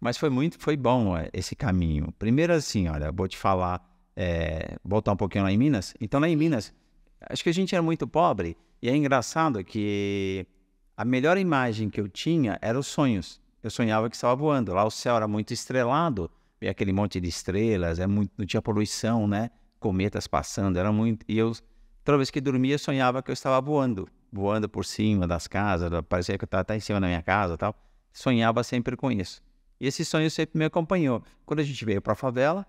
Mas foi muito, foi bom é, esse caminho. Primeiro assim, olha, vou te falar, é, voltar um pouquinho lá em Minas. Então lá em Minas, acho que a gente era muito pobre e é engraçado que a melhor imagem que eu tinha eram os sonhos. Eu sonhava que estava voando. Lá o céu era muito estrelado, e aquele monte de estrelas, é muito, não tinha poluição, né? Cometas passando, era muito. E eu, toda vez que dormia, sonhava que eu estava voando, voando por cima das casas, parecia que eu estava em cima da minha casa, tal. Sonhava sempre com isso. E esse sonho sempre me acompanhou. Quando a gente veio para a favela,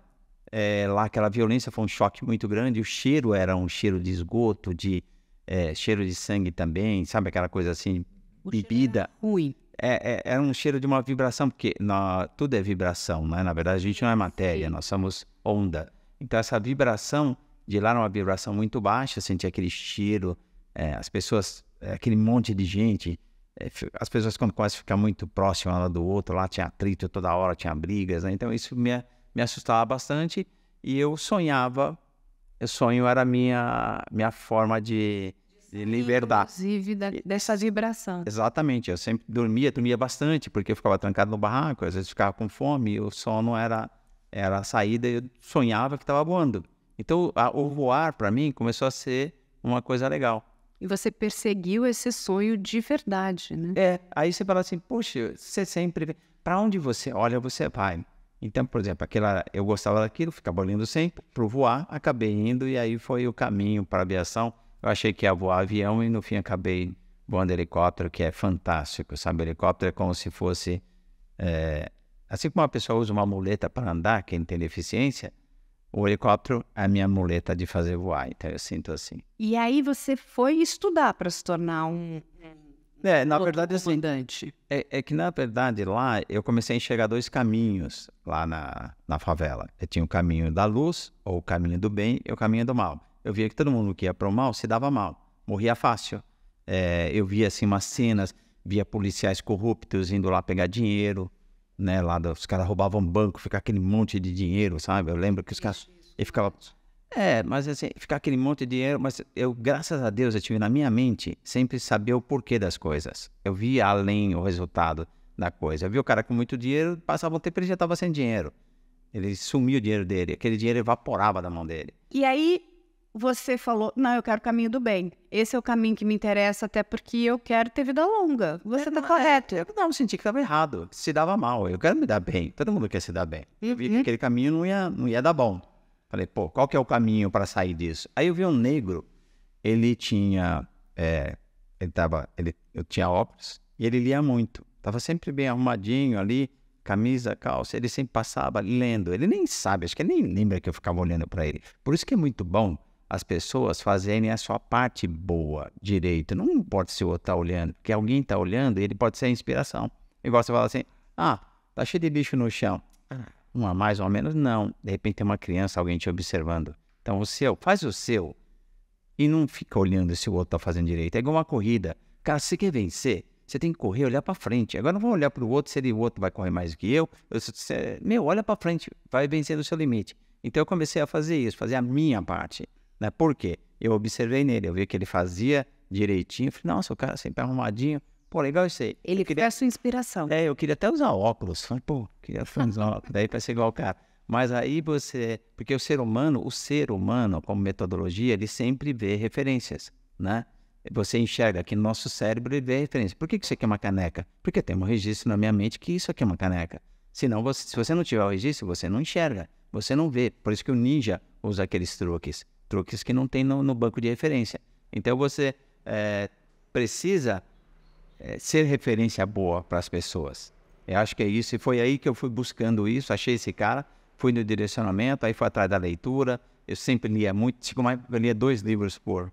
é, lá aquela violência foi um choque muito grande. O cheiro era um cheiro de esgoto, de é, cheiro de sangue também, sabe aquela coisa assim, o bebida. Ruim. É, é, era um cheiro de uma vibração, porque na, tudo é vibração, né? Na verdade, a gente não é matéria, nós somos onda. Então, essa vibração de lá era uma vibração muito baixa, sentia aquele cheiro, é, as pessoas, é, aquele monte de gente é, as pessoas quando quase ficar muito próximas uma do outro, lá tinha atrito toda hora, tinha brigas, né? Então isso me, me assustava bastante e eu sonhava, o sonho era a minha, minha forma de, de liberdade. Inclusive da, dessa vibração. Exatamente, eu sempre dormia, dormia bastante, porque eu ficava trancado no barraco, às vezes ficava com fome, o sono era, era a saída, eu sonhava que estava voando. Então a, o voar para mim começou a ser uma coisa legal. E você perseguiu esse sonho de verdade, né? É, aí você fala assim, poxa, você sempre... Para onde você olha, você vai. Então, por exemplo, aquela, eu gostava daquilo, ficava olhando sempre para voar, acabei indo e aí foi o caminho para a aviação. Eu achei que ia voar avião e no fim acabei voando helicóptero, que é fantástico, sabe? Helicóptero é como se fosse. É, assim como uma pessoa usa uma muleta para andar, quem é tem deficiência, o helicóptero é a minha muleta de fazer voar, então eu sinto assim. E aí você foi estudar para se tornar um. É, na verdade, assim, é, é que na verdade lá eu comecei a enxergar dois caminhos lá na, na favela. Eu tinha o caminho da luz, ou o caminho do bem, e o caminho do mal. Eu via que todo mundo que ia para o mal se dava mal, morria fácil. É, eu via assim umas cenas, via policiais corruptos indo lá pegar dinheiro, né? Lá dos caras roubavam banco, ficar aquele monte de dinheiro, sabe? Eu lembro que os caras. E ficava. É, mas assim, ficar aquele monte de dinheiro. Mas eu, graças a Deus, eu tive na minha mente sempre saber o porquê das coisas. Eu via além o resultado da coisa. Eu via o cara com muito dinheiro, passava um tempo ele já estava sem dinheiro. Ele sumia o dinheiro dele, aquele dinheiro evaporava da mão dele. E aí, você falou, não, eu quero o caminho do bem. Esse é o caminho que me interessa, até porque eu quero ter vida longa. Você está é, é, correto. Eu não senti que estava errado, se dava mal. Eu quero me dar bem. Todo mundo quer se dar bem. Eu vi que aquele caminho não ia, não ia dar bom. Falei, pô, qual que é o caminho para sair disso? Aí eu vi um negro, ele tinha, é, ele tava, ele, eu tinha óculos e ele lia muito. Tava sempre bem arrumadinho ali, camisa, calça. Ele sempre passava lendo. Ele nem sabe, acho que ele nem lembra que eu ficava olhando para ele. Por isso que é muito bom as pessoas fazerem a sua parte boa, direito. Não pode ser o outro está olhando, porque alguém está olhando e ele pode ser a inspiração. Igual você fala assim, ah, tá cheio de bicho no chão. É. Uma mais ou menos, não. De repente tem uma criança, alguém te observando. Então o seu, faz o seu. E não fica olhando se o outro está fazendo direito. É igual uma corrida. Cara, se você quer vencer, você tem que correr, olhar para frente. Agora não vou olhar para o outro se ele, o outro vai correr mais que eu. eu meu, olha para frente, vai vencer do seu limite. Então eu comecei a fazer isso, fazer a minha parte. Né? Por quê? Eu observei nele, eu vi que ele fazia direitinho. falei, nossa, o cara é sempre arrumadinho. Pô, legal isso aí. Ele queria sua inspiração. É, eu queria até usar óculos. Falei, pô, queria usar óculos. Daí para ser igual o cara. Mas aí você. Porque o ser humano, o ser humano, como metodologia, ele sempre vê referências, né? Você enxerga que no nosso cérebro ele vê referências. Por que isso aqui é uma caneca? Porque tem um registro na minha mente que isso aqui é uma caneca. Senão, você, se você não tiver o registro, você não enxerga, você não vê. Por isso que o ninja usa aqueles truques truques que não tem no, no banco de referência. Então você é, precisa é, ser referência boa para as pessoas. Eu acho que é isso. E foi aí que eu fui buscando isso. Achei esse cara, fui no direcionamento, aí fui atrás da leitura. Eu sempre lia muito. Tipo, eu lia dois livros por,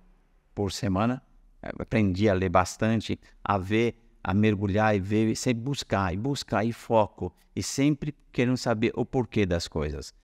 por semana. Eu aprendi a ler bastante, a ver, a mergulhar e ver, e sempre buscar, e buscar, e foco. E sempre querendo saber o porquê das coisas.